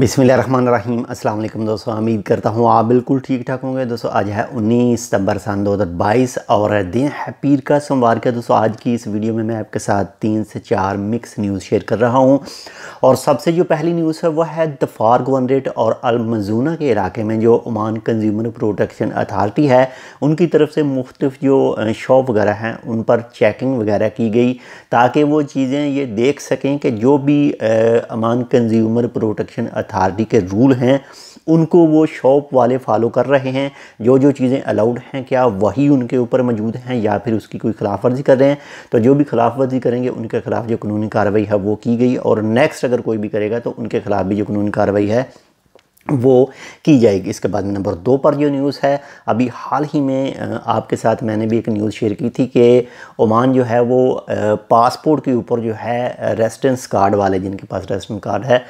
बिसमीम अस्सलाम वालेकुम दोस्तों उम्मीद करता हूँ आप बिल्कुल ठीक ठाक होंगे दोस्तों आज है 19 सितंबर सन 2022 और दिन है पीर का सोमवार का दोस्तों आज की इस वीडियो में मैं आपके साथ तीन से चार मिक्स न्यूज़ शेयर कर रहा हूँ और सबसे जो पहली न्यूज़ है वह है दफार गवर्नरेट और अलमजूना के इलाके में जो ओमान कंज्यूमर प्रोटेक्शन अथार्टी है उनकी तरफ से मुख्त जो शॉप वगैरह हैं उन पर चेकिंग वगैरह की गई ताकि वो चीज़ें ये देख सकें कि जो भी अमान कंज्यूमर प्रोटेक्शन अथॉरिटी के रूल हैं उनको वो शॉप वाले फॉलो कर रहे हैं जो जो चीज़ें अलाउड हैं क्या वही उनके ऊपर मौजूद हैं या फिर उसकी कोई खिलाफ वर्जी कर रहे हैं तो जो भी खिलाफ वर्जी करेंगे उनके खिलाफ जो कानूनी कार्रवाई है वो की गई और नेक्स्ट अगर कोई भी करेगा तो उनके खिलाफ भी जो कानूनी कार्रवाई है वो की जाएगी इसके बाद नंबर दो पर जो न्यूज़ है अभी हाल ही में आपके साथ मैंने भी एक न्यूज़ शेयर की थी कि ओमान जो है वो पासपोर्ट के ऊपर जो है रेजिडेंस कार्ड वाले जिनके पास रेजिडेंस कार्ड है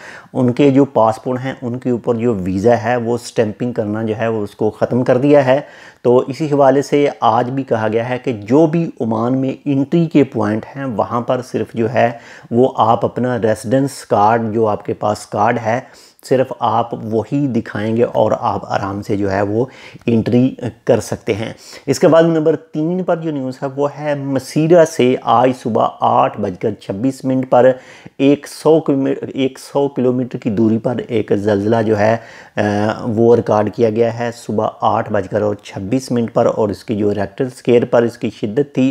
उनके जो पासपोर्ट हैं उनके ऊपर जो वीज़ा है वो स्टैंपिंग करना जो है वो उसको ख़त्म कर दिया है तो इसी हवाले से आज भी कहा गया है कि जो भी ओमान में इंट्री के पॉइंट हैं वहाँ पर सिर्फ जो है वो आप अपना रेजिडेंस कार्ड जो आपके पास कार्ड है सिर्फ आप वो ही दिखाएंगे और आप आराम से जो है वो एंट्री कर सकते हैं इसके बाद नंबर तीन पर जो न्यूज़ है वो है मसीरा से आज सुबह आठ बजकर छब्बीस मिनट पर एक सौ एक सौ किलोमीटर की दूरी पर एक जलजिला जो है वो रिकॉर्ड किया गया है सुबह आठ बजकर और छब्बीस मिनट पर और इसकी जो रेक्टर स्केयर पर इसकी शिद्दत थी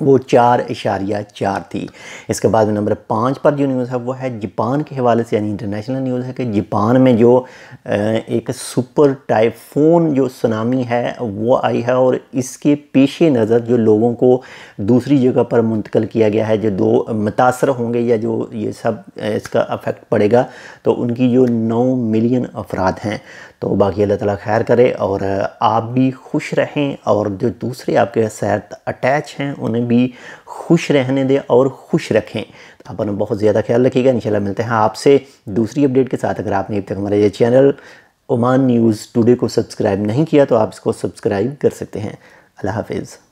वो चार इशारिया चार थी इसके बाद नंबर पाँच पर जो न्यूज़ है वो है जापान के हवाले से यानी इंटरनेशनल न्यूज़ है कि जापान में जो एक सुपर टाइफून जो सुनामी है वो आई है और इसके पेश नज़र जो लोगों को दूसरी जगह पर मुंतकल किया गया है जो दो मुतासर होंगे या जो ये सब इसका अफेक्ट पड़ेगा तो उनकी जो नौ मिलियन अफराद हैं तो बाकी अल्लाह ताला खैर करे और आप भी खुश रहें और जो दूसरे आपके साथ अटैच हैं उन्हें भी खुश रहने दें और खुश रखें तो अपना बहुत ज़्यादा ख्याल रखिएगा इंशाल्लाह मिलते हैं आपसे दूसरी अपडेट के साथ अगर आपने अब तक हमारा ये चैनल ओमान न्यूज़ टुडे को सब्सक्राइब नहीं किया तो आप इसको सब्सक्राइब कर सकते हैं अल्लाह हाफिज़